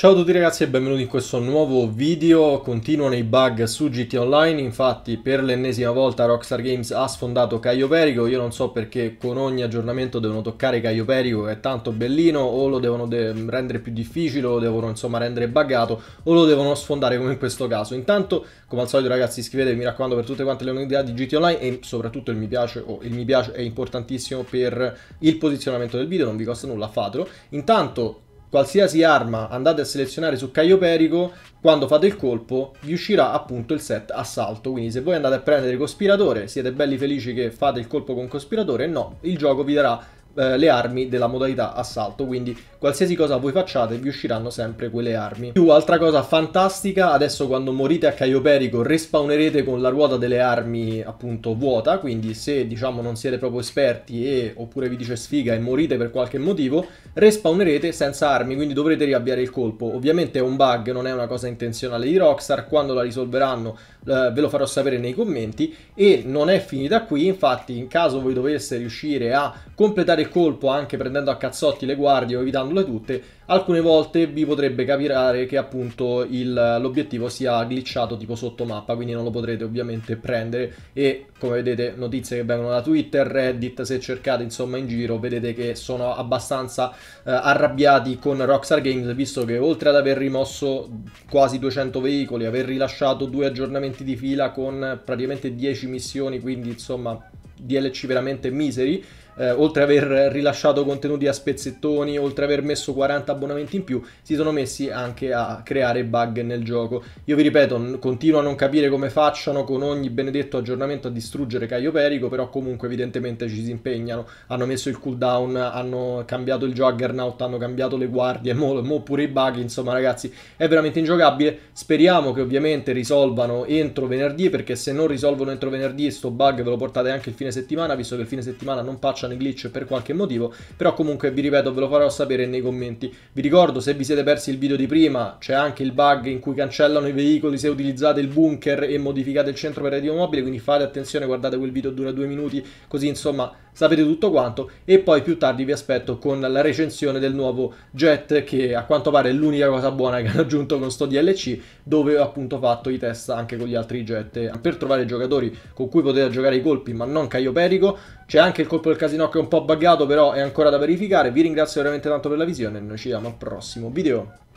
Ciao a tutti ragazzi e benvenuti in questo nuovo video, continuano i bug su GT Online, infatti per l'ennesima volta Rockstar Games ha sfondato Caio Perico, io non so perché con ogni aggiornamento devono toccare Caio Perico che è tanto bellino, o lo devono de rendere più difficile, o lo devono insomma rendere buggato, o lo devono sfondare come in questo caso. Intanto come al solito ragazzi iscrivetevi mi raccomando per tutte quante le novità di GT Online e soprattutto il mi piace, o il mi piace è importantissimo per il posizionamento del video, non vi costa nulla, fatelo. Intanto qualsiasi arma andate a selezionare su Caio Perico, quando fate il colpo vi uscirà appunto il set assalto. Quindi se voi andate a prendere cospiratore, siete belli felici che fate il colpo con cospiratore, no, il gioco vi darà eh, le armi della modalità assalto, quindi qualsiasi cosa voi facciate vi usciranno sempre quelle armi. Più altra cosa fantastica, adesso quando morite a Caio Perico respawnerete con la ruota delle armi appunto vuota, quindi se diciamo non siete proprio esperti e oppure vi dice sfiga e morite per qualche motivo, respawnerete senza armi, quindi dovrete riavviare il colpo. Ovviamente è un bug, non è una cosa intenzionale di Rockstar, quando la risolveranno eh, ve lo farò sapere nei commenti e non è finita qui, infatti in caso voi doveste riuscire a completare dare il colpo anche prendendo a cazzotti le guardie o evitandole tutte, alcune volte vi potrebbe capitare che appunto l'obiettivo sia glitchato tipo sotto mappa, quindi non lo potrete ovviamente prendere e come vedete notizie che vengono da Twitter, Reddit, se cercate insomma in giro vedete che sono abbastanza eh, arrabbiati con Rockstar Games visto che oltre ad aver rimosso quasi 200 veicoli, aver rilasciato due aggiornamenti di fila con praticamente 10 missioni, quindi insomma DLC veramente miseri, eh, oltre ad aver rilasciato contenuti a spezzettoni, oltre ad aver messo 40 abbonamenti in più, si sono messi anche a creare bug nel gioco. Io vi ripeto, continuo a non capire come facciano con ogni benedetto aggiornamento a distruggere Caio Perico, però comunque evidentemente ci si impegnano, hanno messo il cooldown, hanno cambiato il juggernaut, hanno cambiato le guardie, mo, mo pure i bug, insomma ragazzi, è veramente ingiocabile. Speriamo che ovviamente risolvano entro venerdì, perché se non risolvono entro venerdì sto bug ve lo portate anche il fine settimana, visto che il fine settimana non faccio facciano i glitch per qualche motivo, però comunque vi ripeto ve lo farò sapere nei commenti. Vi ricordo se vi siete persi il video di prima c'è anche il bug in cui cancellano i veicoli se utilizzate il bunker e modificate il centro operativo mobile, quindi fate attenzione, guardate quel video dura due minuti, così insomma sapete tutto quanto e poi più tardi vi aspetto con la recensione del nuovo Jet che a quanto pare è l'unica cosa buona che hanno aggiunto con sto DLC dove ho appunto fatto i test anche con gli altri Jet per trovare giocatori con cui potete giocare i colpi ma non Caio Perico c'è anche il colpo del casino che è un po' buggato però è ancora da verificare vi ringrazio veramente tanto per la visione e noi ci vediamo al prossimo video